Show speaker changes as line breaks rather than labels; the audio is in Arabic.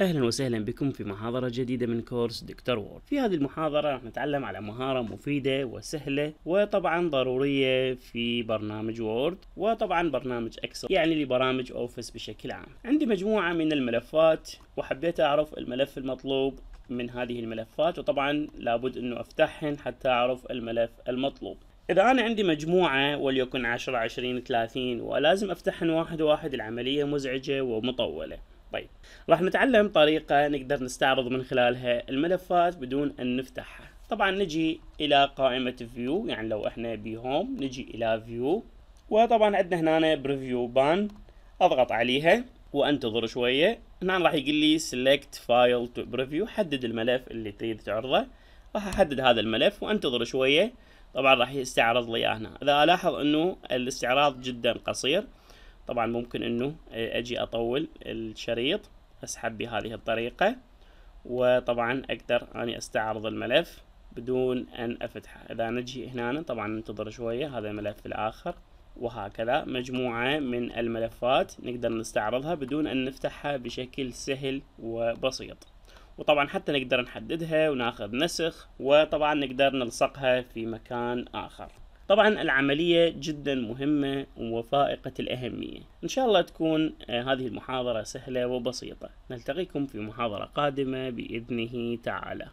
اهلا وسهلا بكم في محاضرة جديدة من كورس دكتور وورد. في هذه المحاضرة راح نتعلم على مهارة مفيدة وسهلة وطبعا ضرورية في برنامج وورد وطبعا برنامج اكسل يعني لبرامج اوفيس بشكل عام. عندي مجموعة من الملفات وحبيت اعرف الملف المطلوب من هذه الملفات وطبعا لابد انه افتحهن حتى اعرف الملف المطلوب. إذا أنا عندي مجموعة وليكن 10 20 30 ولازم افتحهن واحد واحد العملية مزعجة ومطولة طيب راح نتعلم طريقة نقدر نستعرض من خلالها الملفات بدون أن نفتحها طبعا نجي إلى قائمة فيو يعني لو إحنا بهوم نجي إلى فيو وطبعا عندنا هنا بريفيو بان أضغط عليها وانتظر شوية هنا راح يقول لي select file to preview حدد الملف اللي تريد تعرضه راح احدد هذا الملف وانتظر شوية طبعا راح يستعرض لي هنا اذا الاحظ انه الاستعراض جدا قصير طبعا ممكن انه اجي اطول الشريط اسحب بهذه الطريقة وطبعا اقدر اني استعرض الملف بدون ان افتحه اذا نجي هنا طبعا ننتظر شوية هذا الملف الاخر وهكذا مجموعة من الملفات نقدر نستعرضها بدون أن نفتحها بشكل سهل وبسيط وطبعا حتى نقدر نحددها وناخذ نسخ وطبعا نقدر نلصقها في مكان آخر طبعا العملية جدا مهمة وفائقة الأهمية إن شاء الله تكون آه، هذه المحاضرة سهلة وبسيطة نلتقيكم في محاضرة قادمة بإذنه تعالى